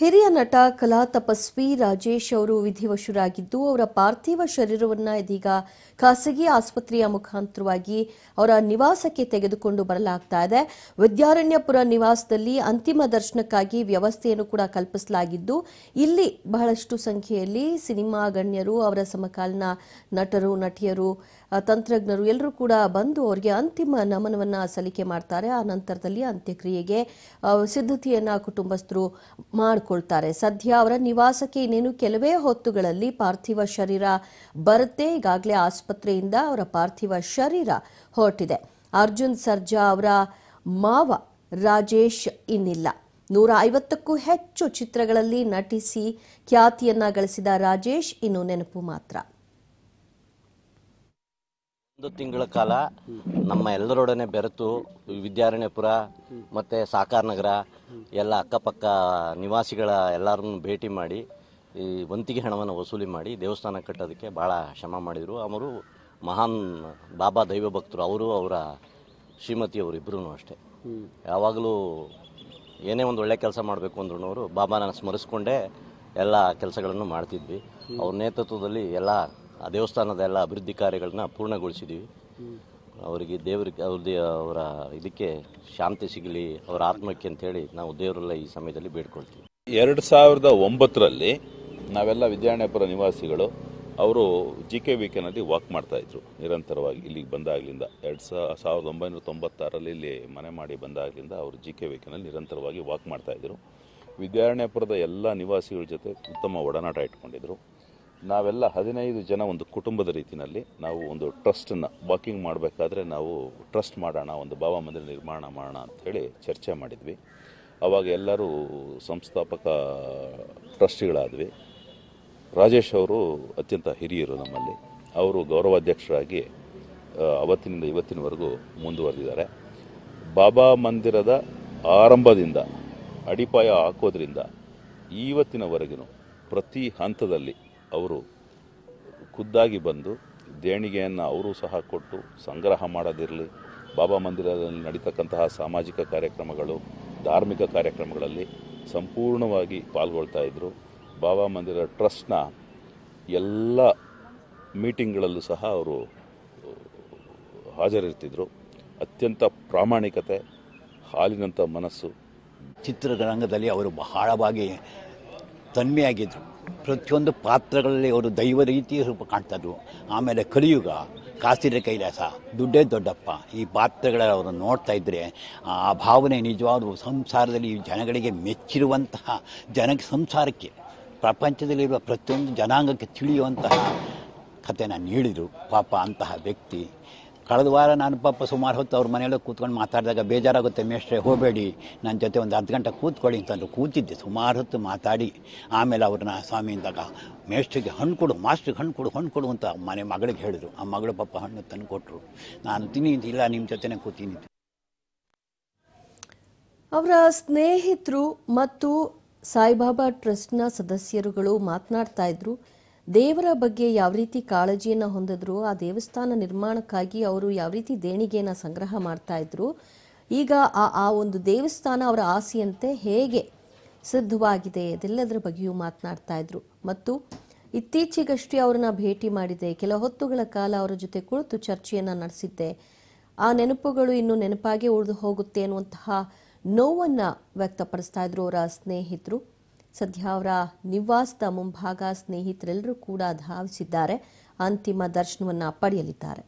ಹಿರಿಯ ನಟ ಕಲಾ ತಪಸ್ವಿ ರಾಜೇಶ್ ಅವರು ವಿಧಿವಶರಾಗಿದ್ದು ಅವರ ಪಾರ್ಥಿವ ಶರೀರವನ್ನು ಇದೀಗ ಖಾಸಗಿ ಆಸ್ಪತ್ರೆಯ ಮುಖಾಂತರವಾಗಿ ಅವರ ನಿವಾಸಕ್ಕೆ ತೆಗೆದುಕೊಂಡು ಬರಲಾಗ್ತಾ ಇದೆ ವಿದ್ಯಾರಣ್ಯಪುರ ನಿವಾಸದಲ್ಲಿ ಅಂತಿಮ ದರ್ಶನಕ್ಕಾಗಿ ವ್ಯವಸ್ಥೆಯನ್ನು ಕೂಡ ಕಲ್ಪಿಸಲಾಗಿದ್ದು ಇಲ್ಲಿ ಬಹಳಷ್ಟು ಸಂಖ್ಯೆಯಲ್ಲಿ ಸಿನಿಮಾ ಗಣ್ಯರು ಅವರ ಸಮಕಾಲೀನ ನಟರು ನಟಿಯರು ತಂತ್ರಜ್ಞರು ಎಲ್ಲರೂ ಕೂಡ ಬಂದು ಅವರಿಗೆ ಅಂತಿಮ ನಮನವನ್ನು ಸಲ್ಲಿಕೆ ಮಾಡ್ತಾರೆ ಆ ನಂತರದಲ್ಲಿ ಅಂತ್ಯಕ್ರಿಯೆಗೆ ಸಿದ್ಧತೆಯನ್ನು ಕುಟುಂಬಸ್ಥರು ಮಾಡಿಕೊಳ್ತಾರೆ ಸದ್ಯ ಅವರ ನಿವಾಸಕ್ಕೆ ಇನ್ನೇನು ಕೆಲವೇ ಹೊತ್ತುಗಳಲ್ಲಿ ಪಾರ್ಥಿವ ಶರೀರ ಬರುತ್ತೆ ಈಗಾಗಲೇ ಆಸ್ಪತ್ರೆಯಿಂದ ಅವರ ಪಾರ್ಥಿವ ಶರೀರ ಹೊರಟಿದೆ ಅರ್ಜುನ್ ಸರ್ಜಾ ಅವರ ಮಾವ ರಾಜೇಶ್ ಇನ್ನಿಲ್ಲ ನೂರ ಐವತ್ತಕ್ಕೂ ಹೆಚ್ಚು ಚಿತ್ರಗಳಲ್ಲಿ ನಟಿಸಿ ಖ್ಯಾತಿಯನ್ನ ಗಳಿಸಿದ ರಾಜೇಶ್ ಇನ್ನು ನೆನಪು ಮಾತ್ರ ಒಂದು ತಿಂಗಳ ಕಾಲ ನಮ್ಮ ಎಲ್ಲರೊಡನೆ ಬೆರೆತು ವಿದ್ಯಾರಣ್ಯಪುರ ಮತ್ತು ನಗರ ಎಲ್ಲ ಅಕ್ಕಪಕ್ಕ ನಿವಾಸಿಗಳ ಎಲ್ಲರನ್ನು ಭೇಟಿ ಮಾಡಿ ಈ ವಂತಿಗೆ ಹಣವನ್ನು ವಸೂಲಿ ಮಾಡಿ ದೇವಸ್ಥಾನ ಕಟ್ಟೋದಕ್ಕೆ ಭಾಳ ಶ್ರಮ ಮಾಡಿದರು ಅವರು ಮಹಾನ್ ಬಾಬಾ ದೈವ ಭಕ್ತರು ಅವರು ಅವರ ಶ್ರೀಮತಿಯವರು ಇಬ್ಬರೂ ಅಷ್ಟೇ ಯಾವಾಗಲೂ ಏನೇ ಒಂದು ಒಳ್ಳೆ ಕೆಲಸ ಮಾಡಬೇಕು ಅಂದ್ರೂ ಅವರು ಬಾಬಾನ ಸ್ಮರಿಸ್ಕೊಂಡೇ ಎಲ್ಲ ಕೆಲಸಗಳನ್ನು ಮಾಡ್ತಿದ್ವಿ ಅವ್ರ ನೇತೃತ್ವದಲ್ಲಿ ಎಲ್ಲ ಆ ದೇವಸ್ಥಾನದ ಎಲ್ಲ ಅಭಿವೃದ್ಧಿ ಕಾರ್ಯಗಳನ್ನ ಪೂರ್ಣಗೊಳಿಸಿದ್ದೀವಿ ಅವರಿಗೆ ದೇವ್ರಿಗೆ ಅವ್ರದ್ದು ಅವರ ಇದಕ್ಕೆ ಶಾಂತಿ ಸಿಗಲಿ ಅವರ ಆತ್ಮಕ್ಕೆ ಅಂತೇಳಿ ನಾವು ದೇವರೆಲ್ಲ ಈ ಸಮಯದಲ್ಲಿ ಬೇಡ್ಕೊಳ್ತೀವಿ ಎರಡು ಸಾವಿರದ ಒಂಬತ್ತರಲ್ಲಿ ನಾವೆಲ್ಲ ವಿದ್ಯಾರಣ್ಯಪುರ ನಿವಾಸಿಗಳು ಅವರು ಜಿ ಕೆ ವಿ ವಾಕ್ ಮಾಡ್ತಾಯಿದ್ರು ನಿರಂತರವಾಗಿ ಇಲ್ಲಿಗೆ ಬಂದಾಗಲಿಂದ ಎರಡು ಸಾವಿರದ ಒಂಬೈನೂರ ತೊಂಬತ್ತಾರಲ್ಲಿ ಇಲ್ಲಿ ಮನೆ ಮಾಡಿ ಬಂದಾಗಲಿಂದ ಅವರು ಜಿ ಕೆ ವಿ ಕೆನಲ್ಲಿ ನಿರಂತರವಾಗಿ ವಾಕ್ ಮಾಡ್ತಾಯಿದ್ರು ವಿದ್ಯಾರಣ್ಯಪುರದ ಎಲ್ಲ ನಿವಾಸಿಗಳ ಜೊತೆ ಉತ್ತಮ ಒಡನಾಟ ಇಟ್ಕೊಂಡಿದ್ರು ನಾವೆಲ್ಲ ಹದಿನೈದು ಜನ ಒಂದು ಕುಟುಂಬದ ರೀತಿಯಲ್ಲಿ ನಾವು ಒಂದು ಟ್ರಸ್ಟನ್ನು ವಾಕಿಂಗ್ ಮಾಡಬೇಕಾದ್ರೆ ನಾವು ಟ್ರಸ್ಟ್ ಮಾಡೋಣ ಒಂದು ಬಾಬಾ ಮಂದಿರ ನಿರ್ಮಾಣ ಮಾಡೋಣ ಅಂಥೇಳಿ ಚರ್ಚೆ ಮಾಡಿದ್ವಿ ಅವಾಗ ಎಲ್ಲರೂ ಸಂಸ್ಥಾಪಕ ಟ್ರಸ್ಟಿಗಳಾದ್ವಿ ರಾಜೇಶ್ ಅವರು ಅತ್ಯಂತ ಹಿರಿಯರು ನಮ್ಮಲ್ಲಿ ಅವರು ಗೌರವಾಧ್ಯಕ್ಷರಾಗಿ ಅವತ್ತಿನಿಂದ ಇವತ್ತಿನವರೆಗೂ ಮುಂದುವರೆದಿದ್ದಾರೆ ಬಾಬಾ ಮಂದಿರದ ಆರಂಭದಿಂದ ಅಡಿಪಾಯ ಹಾಕೋದ್ರಿಂದ ಇವತ್ತಿನವರೆಗೂ ಪ್ರತಿ ಹಂತದಲ್ಲಿ ಅವರು ಖುದ್ದಾಗಿ ಬಂದು ದೇಣಿಗೆಯನ್ನು ಅವರು ಸಹ ಕೊಟ್ಟು ಸಂಗ್ರಹ ಮಾಡೋದಿರಲಿ ಬಾಬಾ ಮಂದಿರದಲ್ಲಿ ನಡೀತಕ್ಕಂತಹ ಸಾಮಾಜಿಕ ಕಾರ್ಯಕ್ರಮಗಳು ಧಾರ್ಮಿಕ ಕಾರ್ಯಕ್ರಮಗಳಲ್ಲಿ ಸಂಪೂರ್ಣವಾಗಿ ಪಾಲ್ಗೊಳ್ತಾ ಇದ್ದರು ಬಾಬಾ ಮಂದಿರ ಟ್ರಸ್ಟ್ನ ಎಲ್ಲ ಮೀಟಿಂಗ್ಗಳಲ್ಲೂ ಸಹ ಅವರು ಹಾಜರಿರ್ತಿದ್ರು ಅತ್ಯಂತ ಪ್ರಾಮಾಣಿಕತೆ ಹಾಲಿನಂಥ ಮನಸ್ಸು ಚಿತ್ರರಂಗದಲ್ಲಿ ಅವರು ಬಹಳವಾಗಿ ತನ್ಮೆಯಾಗಿದ್ದರು ಪ್ರತಿಯೊಂದು ಪಾತ್ರಗಳಲ್ಲಿ ಅವರು ದೈವ ರೀತಿಯ ರೂಪ ಕಾಣ್ತಾಯಿದ್ರು ಆಮೇಲೆ ಕಲಿಯುಗ ಕಾಸಿರ ಕೈಲಾಸ ದುಡ್ಡೇ ದೊಡ್ಡಪ್ಪ ಈ ಪಾತ್ರಗಳ ಅವರು ನೋಡ್ತಾ ಇದ್ದರೆ ಆ ಭಾವನೆ ನಿಜವಾದ ಸಂಸಾರದಲ್ಲಿ ಈ ಜನಗಳಿಗೆ ಮೆಚ್ಚಿರುವಂತಹ ಜನ ಸಂಸಾರಕ್ಕೆ ಪ್ರಪಂಚದಲ್ಲಿರುವ ಪ್ರತಿಯೊಂದು ಜನಾಂಗಕ್ಕೆ ತಿಳಿಯುವಂತಹ ಕಥೆನ ನೀಡಿದರು ಪಾಪ ಅಂತಹ ವ್ಯಕ್ತಿ ಕಳೆದ ವಾರ ನಾನು ಪಾಪ ಸುಮಾರು ಹೊತ್ತು ಅವ್ರ ಮನೆಯಲ್ಲೇ ಕೂತ್ಕೊಂಡು ಮಾತಾಡಿದಾಗ ಬೇಜಾರಾಗುತ್ತೆ ಮೇಷ್ಟ್ರೆ ಹೋಗಬೇಡಿ ನನ್ನ ಜೊತೆ ಒಂದು ಅರ್ಧ ಗಂಟೆ ಕೂತ್ಕೊಳ್ಳಿ ಅಂತಂದು ಕೂತಿದ್ದೆ ಸುಮಾರು ಹೊತ್ತು ಮಾತಾಡಿ ಆಮೇಲೆ ಅವ್ರನ್ನ ಸ್ವಾಮಿ ಅಂದಾಗ ಮೇಷ್ಟ್ರಿಗೆ ಹಣ್ಣು ಕೊಡು ಮಾಸ್ಟ್ರಿಗೆ ಹಣ್ಣು ಕೊಡು ಹಣ್ಣು ಕೊಡು ಅಂತ ಮನೆ ಮಗಳಿಗೆ ಹೇಳಿದರು ಆ ಮಗಳು ಪಾಪ ಹಣ್ಣು ತಂದು ಕೊಟ್ಟರು ನಾನು ಇಲ್ಲ ನಿಮ್ಮ ಜೊತೆನೇ ಕೂತೀನಿ ಅವರ ಸ್ನೇಹಿತರು ಮತ್ತು ಸಾಯಿಬಾಬಾ ಟ್ರಸ್ಟ್ನ ಸದಸ್ಯರುಗಳು ಮಾತನಾಡ್ತಾ ಇದ್ರು ದೇವರ ಬಗ್ಗೆ ಯಾವ ರೀತಿ ಕಾಳಜಿಯನ್ನು ಹೊಂದಿದ್ರು ಆ ದೇವಸ್ಥಾನ ನಿರ್ಮಾಣಕ್ಕಾಗಿ ಅವರು ಯಾವ ರೀತಿ ದೇಣಿಗೆಯನ್ನು ಸಂಗ್ರಹ ಮಾಡ್ತಾ ಇದ್ರು ಈಗ ಆ ಆ ಒಂದು ದೇವಸ್ಥಾನ ಅವರ ಆಸೆಯಂತೆ ಹೇಗೆ ಸಿದ್ಧವಾಗಿದೆ ಅದೆಲ್ಲದರ ಬಗ್ಗೆಯೂ ಮಾತನಾಡ್ತಾ ಇದ್ರು ಮತ್ತು ಇತ್ತೀಚೆಗಷ್ಟೇ ಅವ್ರನ್ನ ಭೇಟಿ ಮಾಡಿದೆ ಕೆಲ ಹೊತ್ತುಗಳ ಕಾಲ ಅವರ ಜೊತೆ ಕುಳಿತು ಚರ್ಚೆಯನ್ನು ನಡೆಸಿದ್ದೆ ಆ ನೆನಪುಗಳು ಇನ್ನು ನೆನಪಾಗೆ ಉಳಿದು ಹೋಗುತ್ತೆ ಅನ್ನುವಂತಹ ನೋವನ್ನು ವ್ಯಕ್ತಪಡಿಸ್ತಾ ಇದ್ರು ಅವರ ಸ್ನೇಹಿತರು ಸದ್ಯ ಅವರ ನಿವಾಸದ ಮುಂಭಾಗ ಸ್ನೇಹಿತರೆಲ್ಲರೂ ಕೂಡ ಧಾವಿಸಿದ್ದಾರೆ ಅಂತಿಮ ದರ್ಶನವನ್ನು ಪಡೆಯಲಿದ್ದಾರೆ